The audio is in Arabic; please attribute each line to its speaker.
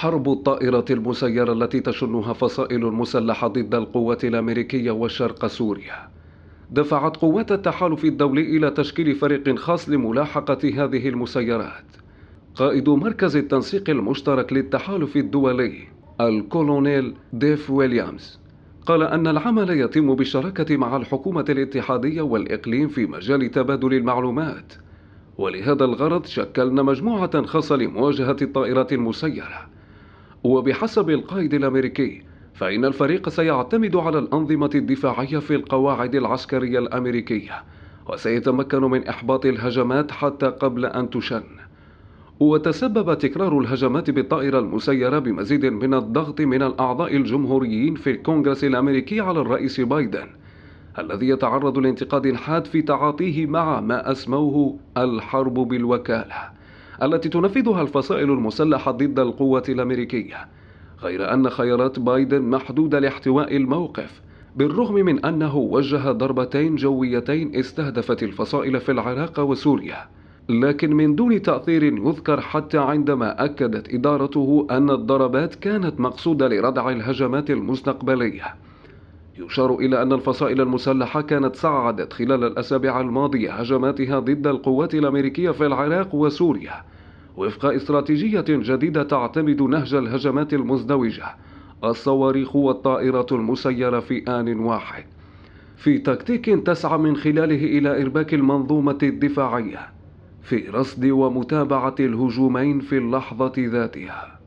Speaker 1: حرب الطائرة المسيرة التي تشنها فصائل مسلحة ضد القوات الأمريكية وشرق سوريا دفعت قوات التحالف الدولي إلى تشكيل فريق خاص لملاحقة هذه المسيرات قائد مركز التنسيق المشترك للتحالف الدولي الكولونيل ديف ويليامز قال أن العمل يتم بالشراكة مع الحكومة الاتحادية والإقليم في مجال تبادل المعلومات ولهذا الغرض شكلنا مجموعة خاصة لمواجهة الطائرات المسيرة وبحسب القائد الأمريكي فإن الفريق سيعتمد على الأنظمة الدفاعية في القواعد العسكرية الأمريكية وسيتمكن من إحباط الهجمات حتى قبل أن تشن وتسبب تكرار الهجمات بالطائرة المسيرة بمزيد من الضغط من الأعضاء الجمهوريين في الكونغرس الأمريكي على الرئيس بايدن الذي يتعرض لانتقاد حاد في تعاطيه مع ما أسموه الحرب بالوكالة التي تنفذها الفصائل المسلحة ضد القوة الأمريكية غير أن خيارات بايدن محدودة لاحتواء الموقف بالرغم من أنه وجه ضربتين جويتين استهدفت الفصائل في العراق وسوريا لكن من دون تأثير يذكر حتى عندما أكدت إدارته أن الضربات كانت مقصودة لردع الهجمات المستقبلية يشار إلى أن الفصائل المسلحة كانت صعدت خلال الأسابيع الماضية هجماتها ضد القوات الأمريكية في العراق وسوريا وفق استراتيجية جديدة تعتمد نهج الهجمات المزدوجة الصواريخ والطائرات المسيرة في آن واحد في تكتيك تسعى من خلاله إلى إرباك المنظومة الدفاعية في رصد ومتابعة الهجومين في اللحظة ذاتها